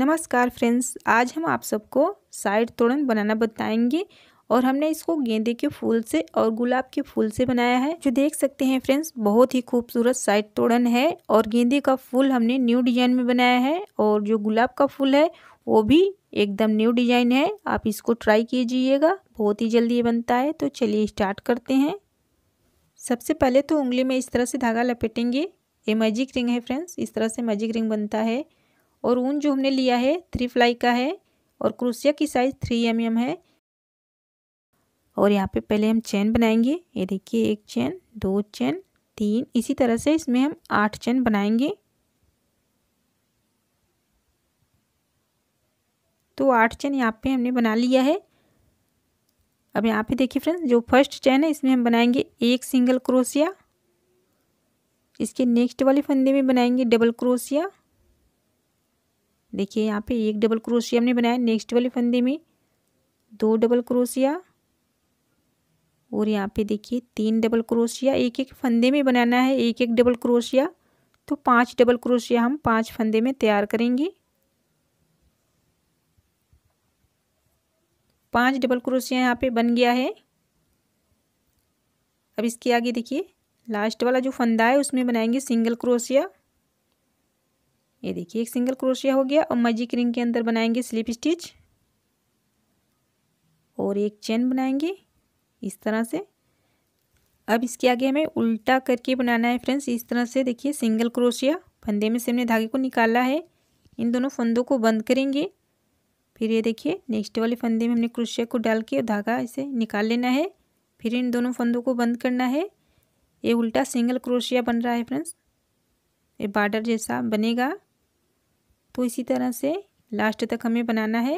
नमस्कार फ्रेंड्स आज हम आप सबको साइड तोड़न बनाना बताएंगे और हमने इसको गेंदे के फूल से और गुलाब के फूल से बनाया है जो देख सकते हैं फ्रेंड्स बहुत ही खूबसूरत साइड तोड़न है और गेंदे का फूल हमने न्यू डिजाइन में बनाया है और जो गुलाब का फूल है वो भी एकदम न्यू डिजाइन है आप इसको ट्राई कीजिएगा बहुत ही जल्दी ये बनता है तो चलिए स्टार्ट करते हैं सबसे पहले तो उंगली में इस तरह से धागा लपेटेंगे ये मैजिक रिंग है फ्रेंड्स इस तरह से मैजिक रिंग बनता है और ऊन जो हमने लिया है थ्री फ्लाई का है और क्रूसिया की साइज़ थ्री एम एम है और यहाँ पे पहले हम चैन बनाएंगे ये देखिए एक चैन दो चैन तीन इसी तरह से इसमें हम आठ चैन बनाएंगे तो आठ चैन यहाँ पे हमने बना लिया है अब यहाँ पे देखिए फ्रेंड्स जो फर्स्ट चैन है इसमें हम बनाएंगे एक सिंगल क्रोशिया इसके नेक्स्ट वाले फंदे में बनाएंगे डबल क्रोशिया देखिए यहाँ पे एक डबल क्रोशिया हमने बनाया नेक्स्ट वाले फंदे में दो डबल क्रोशिया और यहाँ पे देखिए तीन डबल क्रोशिया एक एक फंदे में बनाना है एक एक डबल क्रोशिया तो पांच डबल क्रोशिया हम पांच फंदे में तैयार करेंगे पांच डबल क्रोशिया यहाँ पे बन गया है अब इसके आगे देखिए लास्ट वाला जो फंदा है उसमें बनाएंगे सिंगल क्रोशिया ये देखिए एक सिंगल क्रोशिया हो गया और मैजिक रिंग के अंदर बनाएंगे स्लिप स्टिच और एक चेन बनाएंगे इस तरह से अब इसके आगे हमें उल्टा करके बनाना है फ्रेंड्स इस तरह से देखिए सिंगल क्रोशिया फंदे में से हमने धागे को निकाला है इन दोनों फंदों को बंद करेंगे फिर ये देखिए नेक्स्ट वाले फंदे में हमने क्रोशिया को डाल के धागा इसे निकाल लेना है फिर इन दोनों फंदों को बंद करना है ये उल्टा सिंगल क्रोशिया बन रहा है फ्रेंड्स ये बार्डर जैसा बनेगा इसको इसी तरह से लास्ट तक हमें बनाना है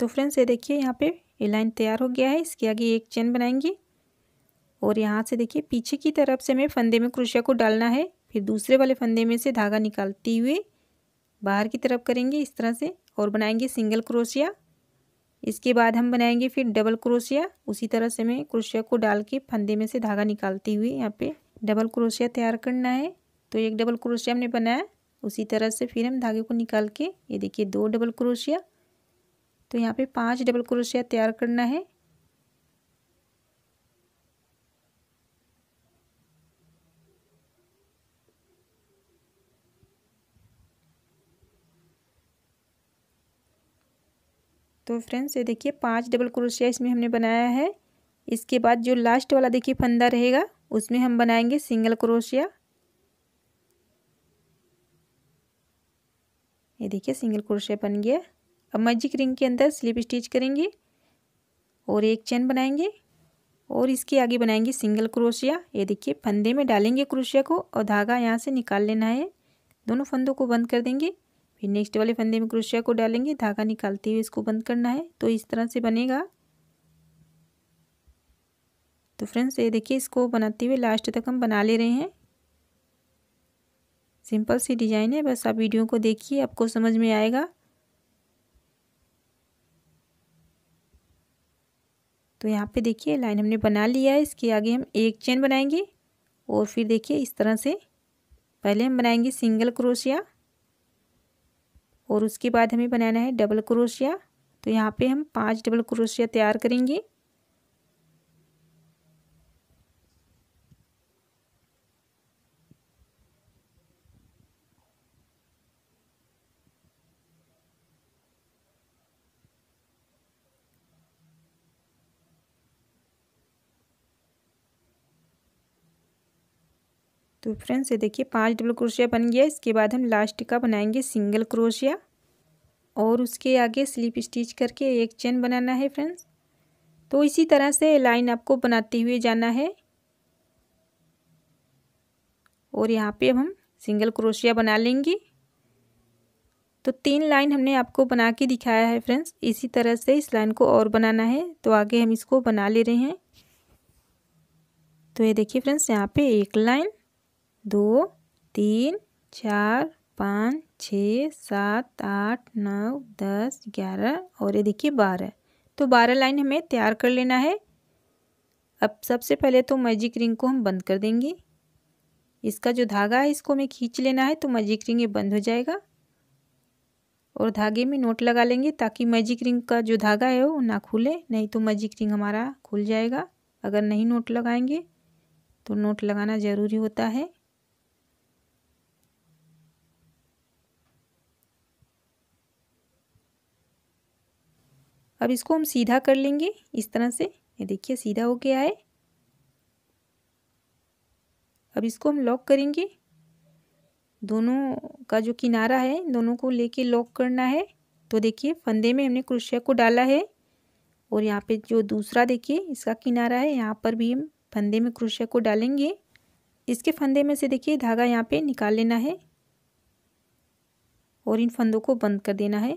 तो फ्रेंड्स ये देखिए यहाँ पे ये लाइन तैयार हो गया है इसके आगे एक चेन बनाएंगे और यहाँ से देखिए पीछे की तरफ से हमें फंदे में क्रोशिया को डालना है फिर दूसरे वाले फंदे में से धागा निकालते हुए बाहर की तरफ करेंगे इस तरह से और बनाएंगे सिंगल क्रोशिया इसके बाद हम बनाएंगे फिर डबल क्रोशिया उसी तरह से मैं क्रोशिया को डाल के फंदे में से धागा निकालते हुए यहाँ पे डबल क्रोशिया तैयार करना है तो एक डबल क्रोशिया हमने बनाया उसी तरह से फिर हम धागे को निकाल के ये देखिए दो डबल क्रोशिया तो यहाँ पे पांच डबल क्रोशिया तैयार करना है तो फ्रेंड्स ये देखिए पाँच डबल क्रोशिया इसमें हमने बनाया है इसके बाद जो लास्ट वाला देखिए फंदा रहेगा उसमें हम बनाएंगे सिंगल क्रोशिया ये देखिए सिंगल क्रोशिया बन गया अब मैजिक रिंग के अंदर स्लिप स्टिच करेंगे और एक चेन बनाएंगे और इसके आगे बनाएंगे सिंगल क्रोशिया ये देखिए फंदे में डालेंगे क्रोशिया को और धागा यहाँ से निकाल लेना है दोनों फंदों को बंद कर देंगे फिर नेक्स्ट वाले फंदे में क्रोशिया को डालेंगे धागा निकालते हुए इसको बंद करना है तो इस तरह से बनेगा तो फ्रेंड्स ये देखिए इसको बनाते हुए लास्ट तक हम बना ले रहे हैं सिंपल सी डिजाइन है बस आप वीडियो को देखिए आपको समझ में आएगा तो यहाँ पे देखिए लाइन हमने बना लिया है इसके आगे हम एक चेन बनाएंगे और फिर देखिए इस तरह से पहले हम बनाएंगे सिंगल क्रोशिया और उसके बाद हमें बनाना है डबल क्रोशिया तो यहाँ पे हम पांच डबल क्रोशिया तैयार करेंगे तो फ्रेंड्स ये देखिए पांच डबल क्रोशिया बन गया इसके बाद हम लास्ट का बनाएंगे सिंगल क्रोशिया और उसके आगे स्लिप स्टिच करके एक चेन बनाना है फ्रेंड्स तो इसी तरह से लाइन आपको बनाते हुए जाना है और यहाँ पे हम सिंगल क्रोशिया बना लेंगे तो तीन लाइन हमने आपको बना के दिखाया है फ्रेंड्स इसी तरह से इस लाइन को और बनाना है तो आगे हम इसको बना ले रहे हैं तो ये देखिए फ्रेंड्स यहाँ पे एक लाइन दो तीन चार पाँच छः सात आठ नौ दस ग्यारह और ये देखिए बारह तो बारह लाइन हमें तैयार कर लेना है अब सबसे पहले तो मैजिक रिंग को हम बंद कर देंगे इसका जो धागा है इसको हमें खींच लेना है तो मैजिक रिंग ये बंद हो जाएगा और धागे में नोट लगा लेंगे ताकि मैजिक रिंग का जो धागा है वो ना खुले नहीं तो मैजिक रिंग हमारा खुल जाएगा अगर नहीं नोट लगाएंगे तो नोट लगाना ज़रूरी होता है अब इसको हम सीधा कर लेंगे इस तरह से ये देखिए सीधा हो गया है अब इसको हम लॉक करेंगे दोनों का जो किनारा है दोनों को लेके लॉक करना है तो देखिए फंदे में हमने क्रोशिया को डाला है और यहाँ पे जो दूसरा देखिए इसका किनारा है यहाँ पर भी हम फंदे में क्रोशिया को डालेंगे इसके फंदे में से देखिए धागा यहाँ पे निकाल लेना है और इन फंदों को बंद कर देना है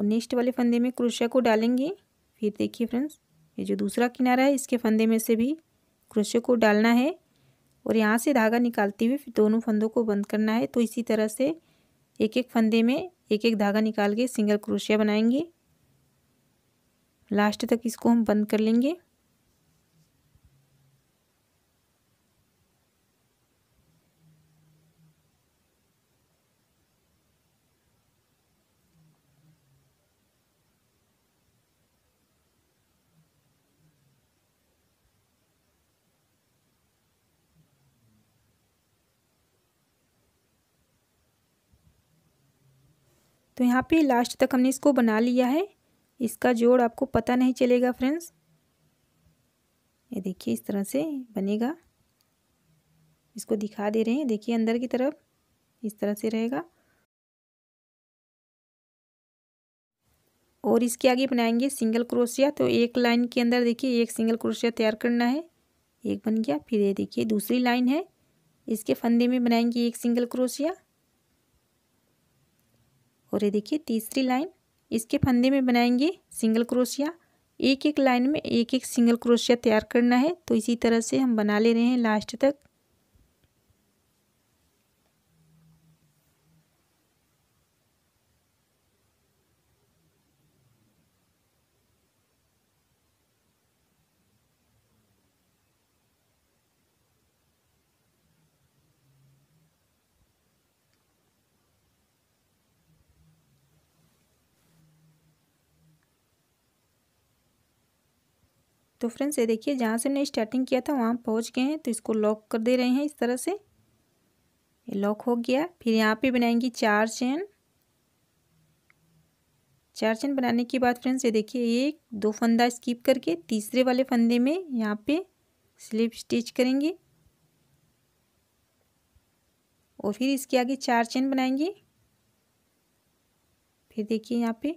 और नेक्स्ट वाले फंदे में क्रोशिया को डालेंगे फिर देखिए फ्रेंड्स ये जो दूसरा किनारा है इसके फंदे में से भी क्रोशिया को डालना है और यहाँ से धागा निकालते हुए फिर दोनों फंदों को बंद करना है तो इसी तरह से एक एक फंदे में एक एक धागा निकाल के सिंगल क्रोशिया बनाएंगे लास्ट तक इसको हम बंद कर लेंगे तो यहाँ पे लास्ट तक हमने इसको बना लिया है इसका जोड़ आपको पता नहीं चलेगा फ्रेंड्स ये देखिए इस तरह से बनेगा इसको दिखा दे रहे हैं देखिए अंदर की तरफ इस तरह से रहेगा और इसके आगे बनाएंगे सिंगल क्रोशिया तो एक लाइन के अंदर देखिए एक सिंगल क्रोशिया तैयार करना है एक बन गया फिर ये देखिए दूसरी लाइन है इसके फंदे में बनाएंगे एक सिंगल क्रोशिया और ये देखिए तीसरी लाइन इसके फंदे में बनाएंगे सिंगल क्रोशिया एक एक लाइन में एक एक सिंगल क्रोशिया तैयार करना है तो इसी तरह से हम बना ले रहे हैं लास्ट तक तो फ्रेंड्स ये देखिए जहाँ से हमने स्टार्टिंग किया था वहाँ पहुँच गए हैं तो इसको लॉक कर दे रहे हैं इस तरह से ये लॉक हो गया फिर यहाँ पे बनाएंगे चार चेन चार चेन बनाने के बाद फ्रेंड्स ये देखिए एक दो फंदा स्किप करके तीसरे वाले फंदे में यहाँ पे स्लिप स्टिच करेंगे और फिर इसके आगे चार चेन बनाएंगे फिर देखिए यहाँ पे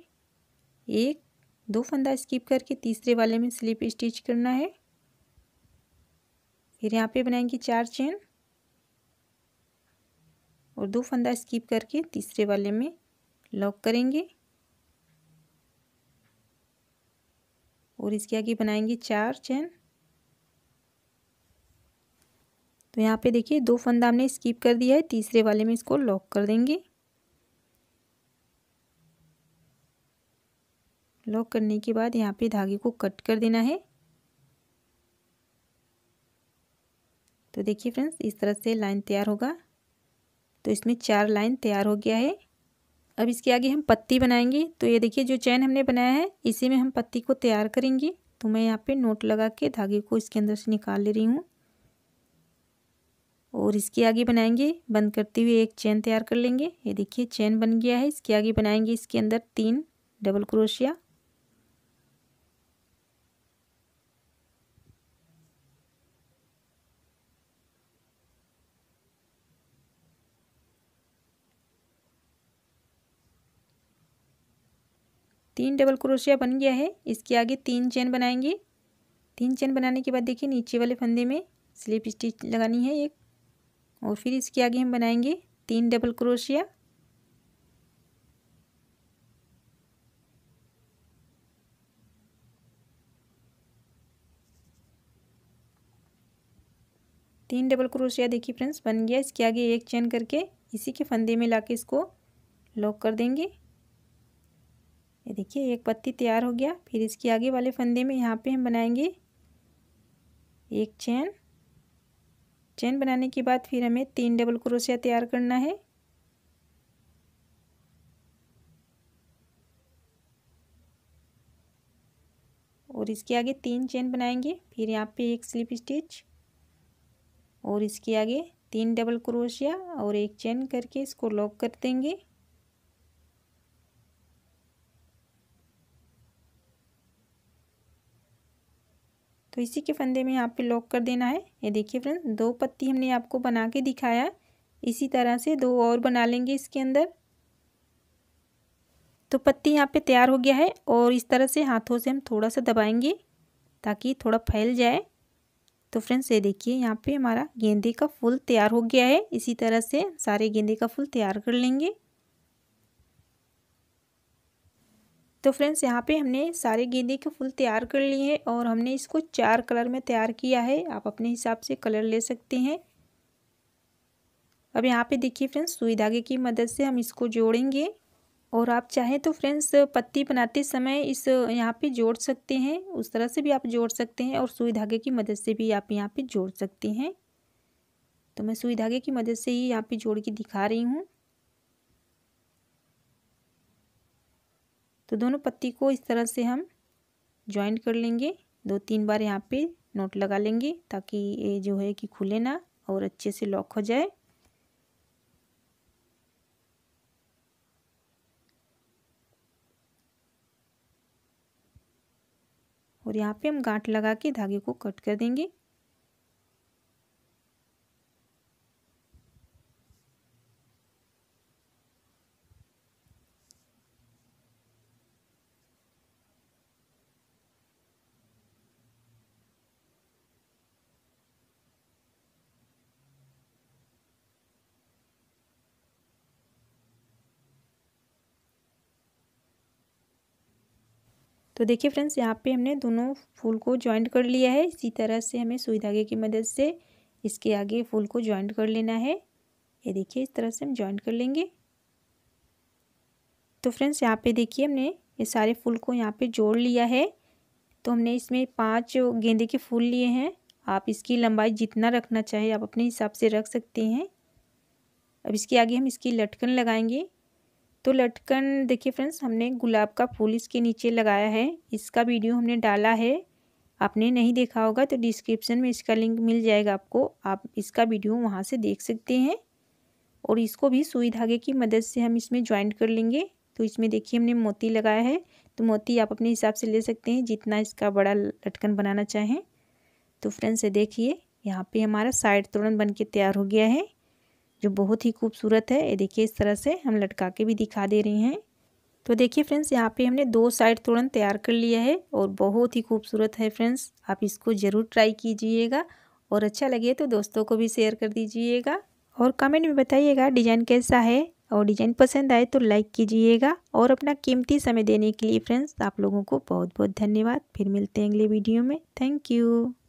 एक दो फंदा स्किप करके तीसरे वाले में स्लिप स्टिच करना है फिर यहाँ पे बनाएंगे चार चेन और दो फंदा स्किप करके तीसरे वाले में लॉक करेंगे और इसके आगे बनाएंगे चार चेन तो यहाँ पे देखिए दो फंदा हमने स्किप कर दिया है तीसरे वाले में इसको लॉक कर देंगे लॉक करने के बाद यहाँ पे धागे को कट कर देना है तो देखिए फ्रेंड्स इस तरह से लाइन तैयार होगा तो इसमें चार लाइन तैयार हो गया है अब इसके आगे हम पत्ती बनाएंगे तो ये देखिए जो चैन हमने बनाया है इसी में हम पत्ती को तैयार करेंगे तो मैं यहाँ पे नोट लगा के धागे को इसके अंदर से निकाल ले रही हूँ और इसके आगे बनाएंगे बंद करते हुए एक चैन तैयार कर लेंगे ये देखिए चैन बन गया है इसके आगे बनाएंगे इसके अंदर तीन डबल क्रोशिया तीन डबल क्रोशिया बन गया है इसके आगे तीन चेन बनाएंगे तीन चेन बनाने के बाद देखिए नीचे वाले फंदे में स्लिप स्टिच लगानी है एक और फिर इसके आगे हम बनाएंगे तीन डबल क्रोशिया तीन डबल क्रोशिया देखिए फ्रेंड्स बन गया इसके आगे एक चेन करके इसी के फंदे में लाके इसको लॉक कर देंगे ये देखिए एक पत्ती तैयार हो गया फिर इसके आगे वाले फंदे में यहाँ पे हम बनाएंगे एक चैन चैन बनाने के बाद फिर हमें तीन डबल क्रोशिया तैयार करना है और इसके आगे तीन चैन बनाएंगे फिर यहाँ पे एक स्लिप स्टिच और इसके आगे तीन डबल क्रोशिया और एक चेन करके इसको लॉक कर देंगे तो इसी के फंदे में यहाँ पे लॉक कर देना है ये देखिए फ्रेंड्स दो पत्ती हमने आपको बना के दिखाया इसी तरह से दो और बना लेंगे इसके अंदर तो पत्ती यहाँ पे तैयार हो गया है और इस तरह से हाथों से हम थोड़ा सा दबाएंगे ताकि थोड़ा फैल जाए तो फ्रेंड्स ये देखिए यहाँ पे हमारा गेंदे का फूल तैयार हो गया है इसी तरह से सारे गेंदे का फूल तैयार कर लेंगे तो फ्रेंड्स यहाँ पे हमने सारे गेंदे के फूल तैयार कर लिए हैं और हमने इसको चार कलर में तैयार किया है आप अपने हिसाब से कलर ले सकते हैं अब यहाँ पे देखिए फ्रेंड्स सुई धागे की मदद से हम इसको जोड़ेंगे और आप चाहें तो फ्रेंड्स पत्ती बनाते समय इस यहाँ पे जोड़ सकते हैं उस तरह से भी आप जोड़ सकते हैं और सुई धागे की मदद से भी आप यहाँ पे जोड़ सकते हैं तो मैं सुई धागे की मदद से ही यहाँ पे जोड़ के दिखा रही हूँ तो दोनों पत्ती को इस तरह से हम ज्वाइंट कर लेंगे दो तीन बार यहाँ पे नोट लगा लेंगे ताकि ये जो है कि खुले ना और अच्छे से लॉक हो जाए और यहाँ पे हम गांठ लगा के धागे को कट कर देंगे तो देखिए फ्रेंड्स यहाँ पे हमने दोनों फूल को ज्वाइंट कर लिया है इसी तरह से हमें सुई धागे की मदद से इसके आगे फूल को जॉइंट कर लेना है ये देखिए इस तरह से हम ज्वाइंट कर लेंगे तो फ्रेंड्स यहाँ पे देखिए हमने ये सारे फूल को यहाँ पे जोड़ लिया है तो हमने इसमें पाँच गेंदे के फूल लिए हैं आप इसकी लंबाई जितना रखना चाहे आप अपने हिसाब से रख सकते हैं अब इसके आगे हम इसकी लटकन लगाएंगे तो लटकन देखिए फ्रेंड्स हमने गुलाब का फूल इसके नीचे लगाया है इसका वीडियो हमने डाला है आपने नहीं देखा होगा तो डिस्क्रिप्शन में इसका लिंक मिल जाएगा आपको आप इसका वीडियो वहाँ से देख सकते हैं और इसको भी सुई धागे की मदद से हम इसमें ज्वाइंट कर लेंगे तो इसमें देखिए हमने मोती लगाया है तो मोती आप अपने हिसाब से ले सकते हैं जितना इसका बड़ा लटकन बनाना चाहें तो फ्रेंड्स ये देखिए यहाँ पे हमारा साइड तोड़न बन के तैयार हो गया है जो बहुत ही खूबसूरत है ये देखिए इस तरह से हम लटका के भी दिखा दे रहे हैं तो देखिए फ्रेंड्स यहाँ पे हमने दो साइड तोड़न तैयार कर लिया है और बहुत ही खूबसूरत है फ्रेंड्स आप इसको ज़रूर ट्राई कीजिएगा और अच्छा लगे तो दोस्तों को भी शेयर कर दीजिएगा और कमेंट में बताइएगा डिज़ाइन कैसा है और डिज़ाइन पसंद आए तो लाइक कीजिएगा और अपना कीमती समय देने के लिए फ्रेंड्स आप लोगों को बहुत बहुत धन्यवाद फिर मिलते हैं अगले वीडियो में थैंक यू